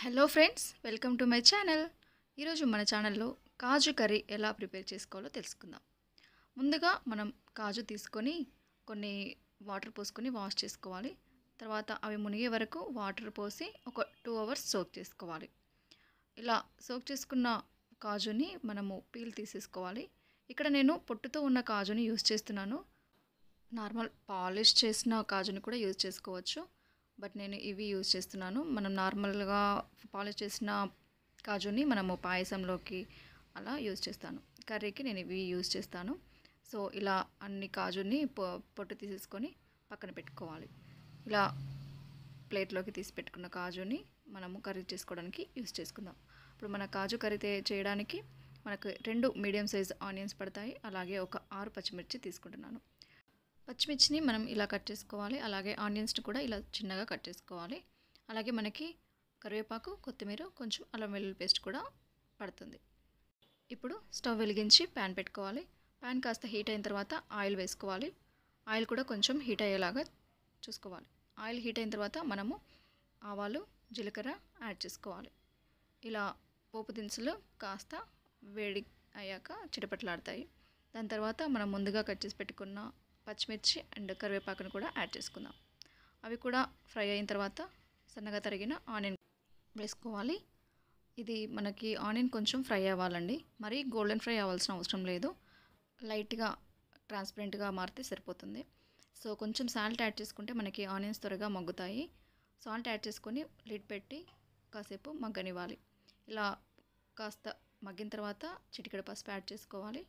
hello friends welcome to my channel ఈరోజు మన ఛానల్లో కాజు కర్రీ ఎలా ప్రిపేర్ చేసుకోవాలో తెలుసుకుందాం ముందుగా మనం కాజు తీసుకొని కొన్ని వాటర్ పోసుకొని వాష్ చేసుకోవాలి తర్వాత అవి మునిగే వరకు వాటర్ పోసి ఒక టూ అవర్స్ సోక్ చేసుకోవాలి ఇలా సోక్ చేసుకున్న కాజుని మనము పీల్ తీసేసుకోవాలి ఇక్కడ నేను పొట్టుతో ఉన్న కాజుని యూజ్ చేస్తున్నాను నార్మల్ పాలిష్ చేసిన కాజుని కూడా యూజ్ చేసుకోవచ్చు బట్ నేను ఇవి యూజ్ చేస్తున్నాను మనం నార్మల్గా పాలిష్ చేసిన కాజుని మనము పాయసంలోకి అలా యూజ్ చేస్తాను కర్రీకి నేను ఇవి యూజ్ చేస్తాను సో ఇలా అన్ని కాజుని పొట్టు తీసేసుకొని పక్కన పెట్టుకోవాలి ఇలా ప్లేట్లోకి తీసి పెట్టుకున్న కాజుని మనము కర్రీ చేసుకోవడానికి యూజ్ చేసుకుందాం ఇప్పుడు మన కాజు కర్రీ చేయడానికి మనకు రెండు మీడియం సైజ్ ఆనియన్స్ పడతాయి అలాగే ఒక ఆరు పచ్చిమిర్చి తీసుకుంటున్నాను పచ్చిమిర్చిని మనం ఇలా కట్ చేసుకోవాలి అలాగే ఆనియన్స్ని కూడా ఇలా చిన్నగా కట్ చేసుకోవాలి అలాగే మనకి కరివేపాకు కొత్తిమీర కొంచెం అల్లం వెల్లుల్లి పేస్ట్ కూడా పడుతుంది ఇప్పుడు స్టవ్ వెలిగించి ప్యాన్ పెట్టుకోవాలి ప్యాన్ కాస్త హీట్ అయిన తర్వాత ఆయిల్ వేసుకోవాలి ఆయిల్ కూడా కొంచెం హీట్ అయ్యేలాగా చూసుకోవాలి ఆయిల్ హీట్ అయిన తర్వాత మనము ఆవాలు జీలకర్ర యాడ్ చేసుకోవాలి ఇలా పోపు దినుసులు కాస్త వేడి అయ్యాక చిటపట్లాడతాయి దాని తర్వాత మనం ముందుగా కట్ చేసి పెట్టుకున్న పచ్చిమిర్చి అండ్ కరివేపాకును కూడా యాడ్ చేసుకుందాం అవి కూడా ఫ్రై అయిన తర్వాత సన్నగా తరిగిన ఆనియన్ వేసుకోవాలి ఇది మనకి ఆనియన్ కొంచెం ఫ్రై అవ్వాలండి మరీ గోల్డెన్ ఫ్రై అవ్వాల్సిన అవసరం లేదు లైట్గా ట్రాన్స్పరెంట్గా మారితే సరిపోతుంది సో కొంచెం సాల్ట్ యాడ్ చేసుకుంటే మనకి ఆనియన్స్ త్వరగా మగ్గుతాయి సాల్ట్ యాడ్ చేసుకొని లిడ్ పెట్టి కాసేపు మగ్గనివ్వాలి ఇలా కాస్త మగ్గిన తర్వాత చిటికెడ పసుపు యాడ్ చేసుకోవాలి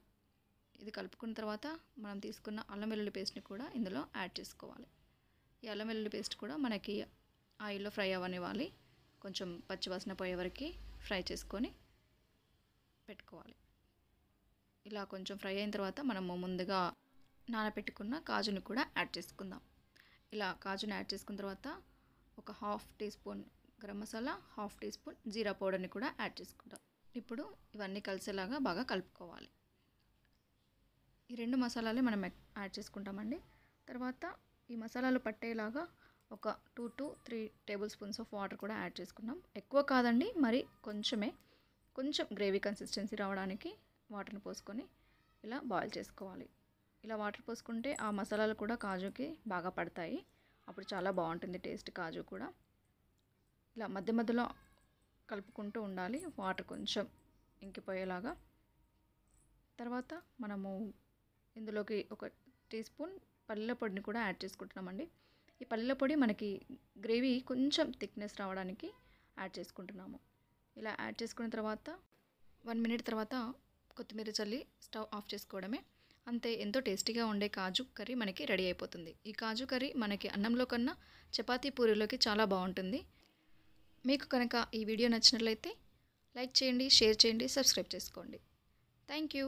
ఇది కలుపుకున్న తర్వాత మనం తీసుకున్న అల్లం వెల్లుల్లి పేస్ట్ని కూడా ఇందులో యాడ్ చేసుకోవాలి ఈ అల్లం వెల్లుల్లి పేస్ట్ కూడా మనకి ఆయిల్లో ఫ్రై అవ్వనివ్వాలి కొంచెం పచ్చివాసన పోయే వరకు ఫ్రై చేసుకొని పెట్టుకోవాలి ఇలా కొంచెం ఫ్రై అయిన తర్వాత మనము ముందుగా నానబెట్టుకున్న కాజుని కూడా యాడ్ చేసుకుందాం ఇలా కాజుని యాడ్ చేసుకున్న తర్వాత ఒక half teaspoon garam masala half teaspoon jeera పౌడర్ని కూడా యాడ్ చేసుకుంటాం ఇప్పుడు ఇవన్నీ కలిసేలాగా బాగా కలుపుకోవాలి ఈ రెండు మసాలాలే మనం యాడ్ చేసుకుంటామండి తర్వాత ఈ మసాలాలు పట్టేలాగా ఒక two to three tablespoons of water కూడా యాడ్ చేసుకున్నాం ఎక్కువ కాదండి మరి కొంచెమే కొంచెం గ్రేవీ కన్సిస్టెన్సీ రావడానికి వాటర్ని పోసుకొని ఇలా బాయిల్ చేసుకోవాలి ఇలా వాటర్ పోసుకుంటే ఆ మసాలాలు కూడా కాజుకి బాగా పడతాయి అప్పుడు చాలా బాగుంటుంది టేస్ట్ కాజు కూడా ఇలా మధ్య మధ్యలో కలుపుకుంటూ ఉండాలి వాటర్ కొంచెం ఇంకిపోయేలాగా తర్వాత మనము ఇందులోకి ఒక టీ స్పూన్ పల్లెల పొడిని కూడా యాడ్ చేసుకుంటున్నామండి ఈ పల్లెల పొడి మనకి గ్రేవీ కొంచెం థిక్నెస్ రావడానికి యాడ్ చేసుకుంటున్నాము ఇలా యాడ్ చేసుకున్న తర్వాత వన్ మినిట్ తర్వాత కొత్తిమీర చల్లి స్టవ్ ఆఫ్ చేసుకోవడమే అంతే ఎంతో టేస్టీగా ఉండే కాజు కర్రీ మనకి రెడీ అయిపోతుంది ఈ కాజు కర్రీ మనకి అన్నంలో కన్నా చపాతీ పూరీలోకి చాలా బాగుంటుంది మీకు కనుక ఈ వీడియో నచ్చినట్లయితే లైక్ చేయండి షేర్ చేయండి సబ్స్క్రైబ్ చేసుకోండి థ్యాంక్ యూ